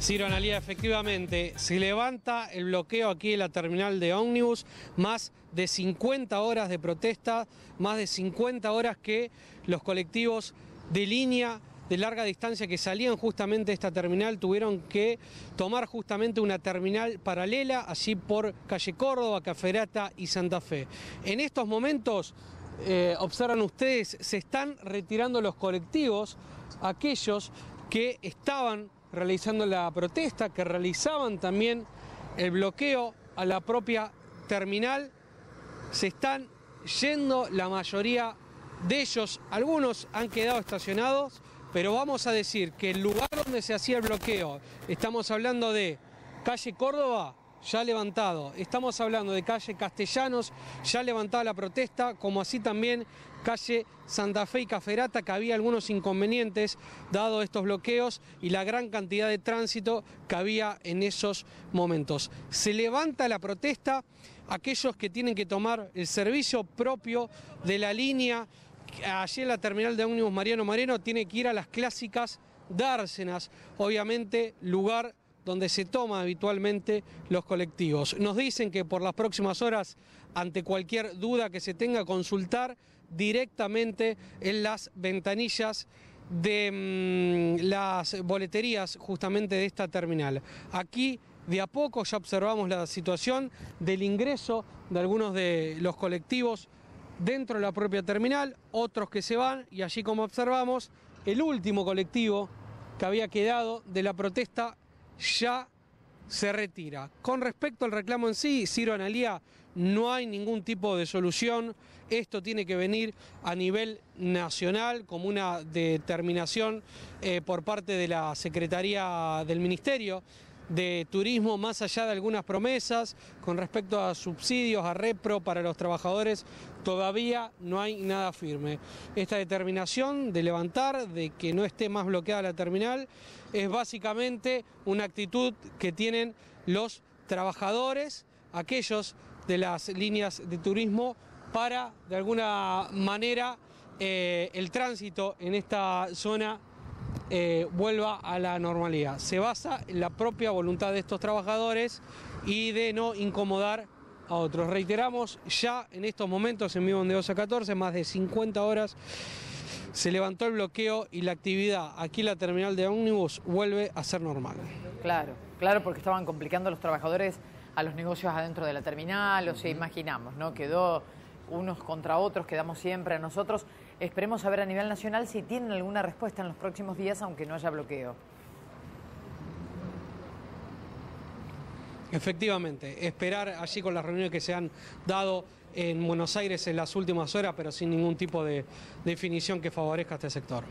Sí, Analía, efectivamente, se levanta el bloqueo aquí en la terminal de ómnibus, más de 50 horas de protesta, más de 50 horas que los colectivos de línea de larga distancia que salían justamente de esta terminal tuvieron que tomar justamente una terminal paralela allí por calle Córdoba, Caferata y Santa Fe. En estos momentos, eh, observan ustedes, se están retirando los colectivos, aquellos que estaban realizando la protesta, que realizaban también el bloqueo a la propia terminal, se están yendo la mayoría de ellos. Algunos han quedado estacionados, pero vamos a decir que el lugar donde se hacía el bloqueo, estamos hablando de calle Córdoba, ya levantado. Estamos hablando de calle Castellanos, ya levantada la protesta, como así también calle Santa Fe y Caferata, que había algunos inconvenientes dado estos bloqueos y la gran cantidad de tránsito que había en esos momentos. Se levanta la protesta, aquellos que tienen que tomar el servicio propio de la línea, allí en la terminal de ómnibus Mariano Moreno, tiene que ir a las clásicas dársenas, obviamente lugar donde se toma habitualmente los colectivos. Nos dicen que por las próximas horas, ante cualquier duda que se tenga, consultar directamente en las ventanillas de mm, las boleterías justamente de esta terminal. Aquí de a poco ya observamos la situación del ingreso de algunos de los colectivos dentro de la propia terminal, otros que se van y allí como observamos, el último colectivo que había quedado de la protesta ya se retira. Con respecto al reclamo en sí, Ciro Analía, no hay ningún tipo de solución. Esto tiene que venir a nivel nacional como una determinación eh, por parte de la Secretaría del Ministerio de turismo, más allá de algunas promesas con respecto a subsidios, a repro para los trabajadores, todavía no hay nada firme. Esta determinación de levantar, de que no esté más bloqueada la terminal, es básicamente una actitud que tienen los trabajadores, aquellos de las líneas de turismo, para de alguna manera eh, el tránsito en esta zona eh, vuelva a la normalidad. Se basa en la propia voluntad de estos trabajadores y de no incomodar a otros. Reiteramos, ya en estos momentos en mi 14, más de 50 horas, se levantó el bloqueo y la actividad aquí en la terminal de ómnibus vuelve a ser normal. Claro, claro, porque estaban complicando a los trabajadores a los negocios adentro de la terminal, o sea, imaginamos, ¿no? Quedó unos contra otros quedamos siempre a nosotros. Esperemos saber a nivel nacional si tienen alguna respuesta en los próximos días, aunque no haya bloqueo. Efectivamente, esperar allí con las reuniones que se han dado en Buenos Aires en las últimas horas, pero sin ningún tipo de definición que favorezca a este sector.